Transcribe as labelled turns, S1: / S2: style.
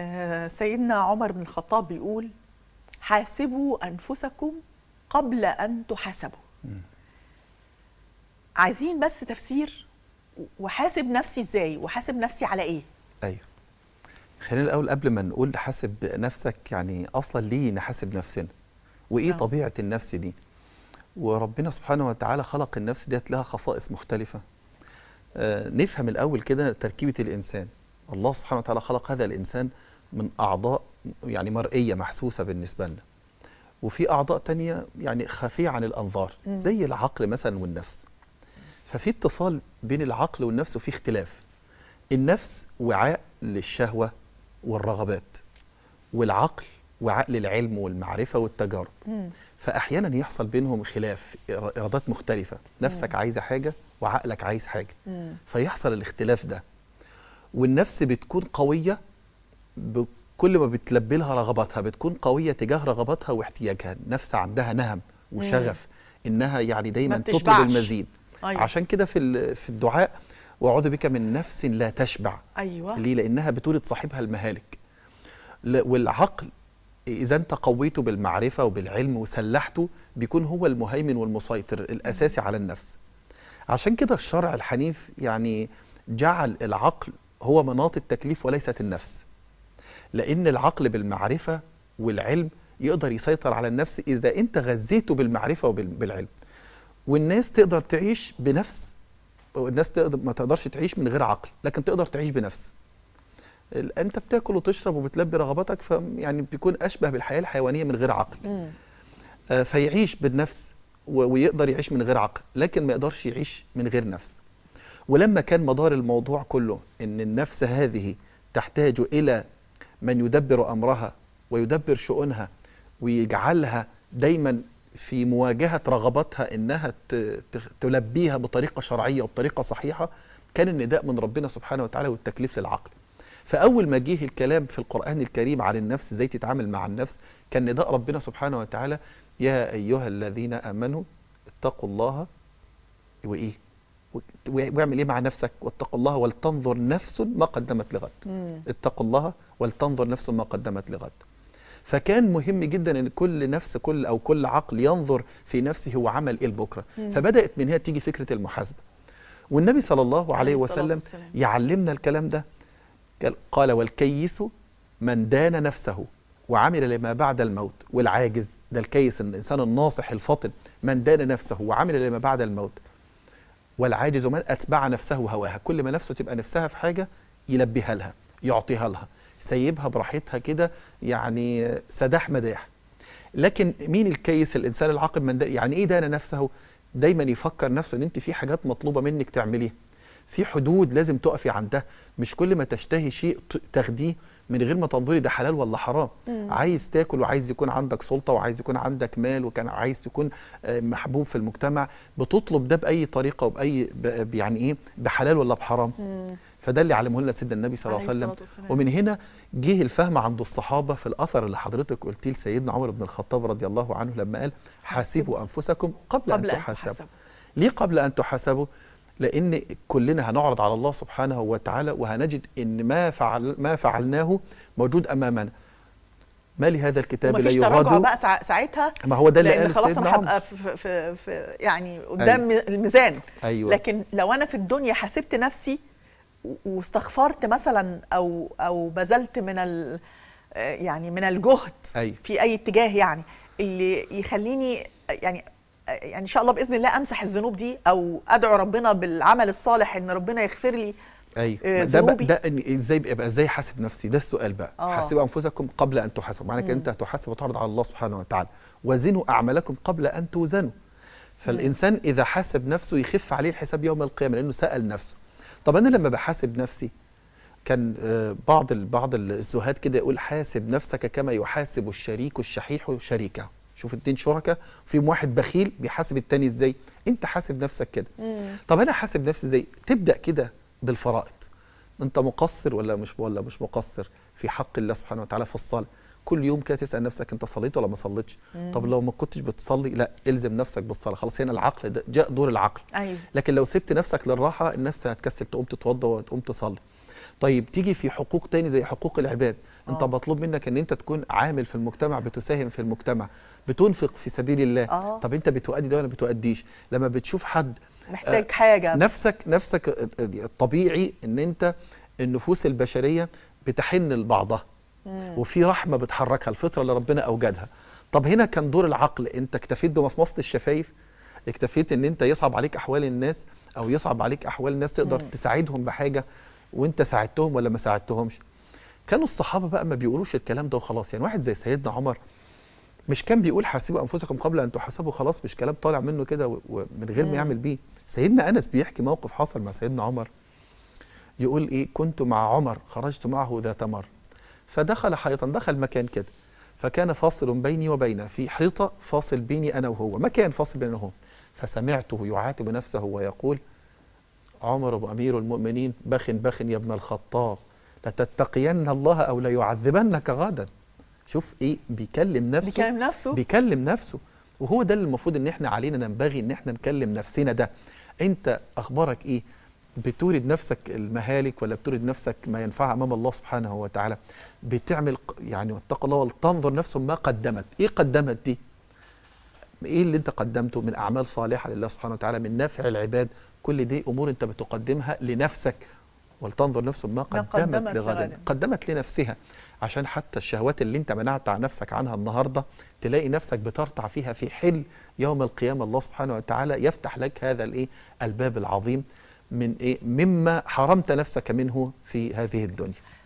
S1: آه، سيدنا عمر بن الخطاب بيقول حاسبوا أنفسكم قبل أن تحاسبوا عايزين بس تفسير وحاسب نفسي ازاي وحاسب نفسي على ايه ايوه خلينا الاول قبل ما نقول حاسب نفسك يعني اصلا ليه نحاسب نفسنا وايه أوه. طبيعه النفس دي وربنا سبحانه وتعالى خلق النفس ديت لها خصائص مختلفه آه نفهم الاول كده تركيبه الانسان الله سبحانه وتعالى خلق هذا الانسان من اعضاء يعني مرئيه محسوسه بالنسبه لنا وفي اعضاء تانية يعني خفيه عن الانظار زي العقل مثلا والنفس ففي اتصال بين العقل والنفس وفي اختلاف النفس وعاء للشهوه والرغبات والعقل وعاء للعلم والمعرفه والتجارب فاحيانا يحصل بينهم خلاف ارادات مختلفه نفسك عايزه حاجه وعقلك عايز حاجه فيحصل الاختلاف ده والنفس بتكون قويه كل ما بتلبي لها رغباتها بتكون قويه تجاه رغباتها واحتياجها النفس عندها نهم وشغف مم. انها يعني دايما تطلب المزيد أيوة. عشان كده في في الدعاء واعوذ بك من نفس لا تشبع ايوه ليه لانها بتولد صاحبها المهالك والعقل اذا انت قويته بالمعرفه وبالعلم وسلحته بيكون هو المهيمن والمسيطر الاساسي على النفس عشان كده الشرع الحنيف يعني جعل العقل هو مناط التكليف وليست النفس لأن العقل بالمعرفة والعلم يقدر يسيطر على النفس إذا أنت غذيته بالمعرفة وبالعلم والناس تقدر تعيش بنفس والناس تقدر ما تقدرش تعيش من غير عقل لكن تقدر تعيش بنفس انت بتاكل وتشرب وبتلبي رغباتك فيعني بيكون اشبه بالحياه الحيوانيه من غير عقل آه فيعيش بالنفس ويقدر يعيش من غير عقل لكن ما يقدرش يعيش من غير نفس ولما كان مدار الموضوع كله ان النفس هذه تحتاج الى من يدبر امرها ويدبر شؤونها ويجعلها دايما في مواجهه رغباتها انها تلبيها بطريقه شرعيه وبطريقه صحيحه كان النداء من ربنا سبحانه وتعالى والتكليف للعقل. فاول ما جه الكلام في القران الكريم عن النفس ازاي تتعامل مع النفس كان نداء ربنا سبحانه وتعالى يا ايها الذين امنوا اتقوا الله وايه؟ واعمل ايه مع نفسك واتقوا الله ولتنظر نفس ما قدمت لغد اتقوا الله ولتنظر نفس ما قدمت لغد فكان مهم جدا ان كل نفس كل او كل عقل ينظر في نفسه هو عمل ايه لبكره فبدات من هنا تيجي فكره المحاسبه والنبي صلى الله عليه وسلم يعلمنا الكلام ده قال والكيس من دان نفسه وعمل لما بعد الموت والعاجز ده الكيس الانسان الناصح الفطن من دان نفسه وعمل لما بعد الموت والعاجز من أتبع نفسه هواها كل ما نفسه تبقى نفسها في حاجة يلبيها لها يعطيها لها سيبها براحتها كده يعني سداح مداح لكن مين الكيس الإنسان العاقل من ده يعني إيه ده أنا نفسه دايما يفكر نفسه ان انت في حاجات مطلوبه منك تعمليها في حدود لازم تقفي عندها مش كل ما تشتهي شيء تاخديه من غير ما تنظري ده حلال ولا حرام مم. عايز تاكل وعايز يكون عندك سلطه وعايز يكون عندك مال وكان عايز تكون آه، محبوب في المجتمع بتطلب ده باي طريقه وباي يعني ايه بحلال ولا بحرام مم. فده اللي علمه لنا سيدنا النبي صلى الله عليه وسلم ومن هنا جه الفهم عند الصحابه في الاثر اللي حضرتك قلتيه لسيدنا عمر بن الخطاب رضي الله عنه لما قال حاسبوا انفسكم قبل, قبل ان تحاسبوا ليه قبل ان تحاسبوا لان كلنا هنعرض على الله سبحانه وتعالى وهنجد ان ما فعل ما فعلناه موجود امامنا ما لهذا الكتاب لا يغادر بقى ساعتها ما هو ده اللي قال خلاص انا هبقى في, في, في يعني قدام أيوة. الميزان أيوة. لكن لو انا في الدنيا حاسبت نفسي واستغفرت مثلا او او بذلت من ال يعني من الجهد أيوة. في اي اتجاه يعني اللي يخليني يعني يعني ان شاء الله باذن الله امسح الذنوب دي او ادعو ربنا بالعمل الصالح ان ربنا يغفر لي ايوه ده بقى ده ازاي بقى ازاي حاسب نفسي ده السؤال بقى آه. حاسبوا انفسكم قبل ان تحاسبوا معنى كده انت هتحاسب وتعرض على الله سبحانه وتعالى وزنوا اعمالكم قبل ان توزنوا فالانسان اذا حاسب نفسه يخف عليه الحساب يوم القيامه لانه سال نفسه طب انا لما بحاسب نفسي كان آه، بعض بعض الزهاد كده يقول حاسب نفسك كما يحاسب الشريك الشحيح شريكه شوف اتنين شركاء فيهم واحد بخيل بيحاسب التاني ازاي انت حاسب نفسك كده طب انا حاسب نفسي ازاي تبدا كده بالفرائض انت مقصر ولا مش ولا مش مقصر في حق الله سبحانه وتعالى في الصلاه كل يوم كده تسال نفسك انت صليت ولا ما صليتش طب لو ما كنتش بتصلي لا الزم نفسك بالصلاه خلاص هنا العقل ده جاء دور العقل أيوه. لكن لو سبت نفسك للراحه النفس هتكسل تقوم تتوضى وتقوم تصلي طيب تيجي في حقوق تاني زي حقوق العباد أوه. انت مطلوب منك ان انت تكون عامل في المجتمع بتساهم في المجتمع بتنفق في سبيل الله أوه. طب انت بتؤدي ده ولا بتؤديش لما بتشوف حد محتاج آه حاجه نفسك نفسك الطبيعي آه، آه، ان انت النفوس البشريه بتحن لبعضها وفي رحمه بتحركها الفطره اللي ربنا اوجدها طب هنا كان دور العقل انت اكتفيت بمصمصه الشفايف اكتفيت ان انت يصعب عليك احوال الناس او يصعب عليك احوال الناس تقدر مم. تساعدهم بحاجه وانت ساعدتهم ولا ما ساعدتهمش كانوا الصحابه بقى ما بيقولوش الكلام ده وخلاص يعني واحد زي سيدنا عمر مش كان بيقول حاسبوا انفسكم قبل ان تحاسبوا خلاص مش كلام طالع منه كده ومن غير ما يعمل بيه سيدنا انس بيحكي موقف حصل مع سيدنا عمر يقول ايه كنت مع عمر خرجت معه ذات مره فدخل حيطا دخل مكان كده فكان فاصل بيني وبينه في حيطه فاصل بيني انا وهو مكان فاصل بيني وهو فسمعته يعاتب نفسه ويقول عمر أمير المؤمنين بخن بخن يا ابن الخطاب لتتقين الله أو ليعذبنك غدا شوف إيه بيكلم نفسه بيكلم نفسه بيكلم نفسه وهو ده اللي المفروض إن إحنا علينا ننبغي إن إحنا نكلم نفسنا ده أنت أخبارك إيه بتورد نفسك المهالك ولا بتورد نفسك ما ينفع امام الله سبحانه وتعالى بتعمل يعني واتقوا الله ولتنظر نفس ما قدمت ايه قدمت دي ايه اللي انت قدمته من اعمال صالحه لله سبحانه وتعالى من نفع العباد كل دي امور انت بتقدمها لنفسك ولتنظر نفس ما قدمت لغد قدمت لنفسها عشان حتى الشهوات اللي انت منعت عن نفسك عنها النهارده تلاقي نفسك بترتع فيها في حل يوم القيامه الله سبحانه وتعالى يفتح لك هذا الايه الباب العظيم من ايه مما حرمت نفسك منه في هذه الدنيا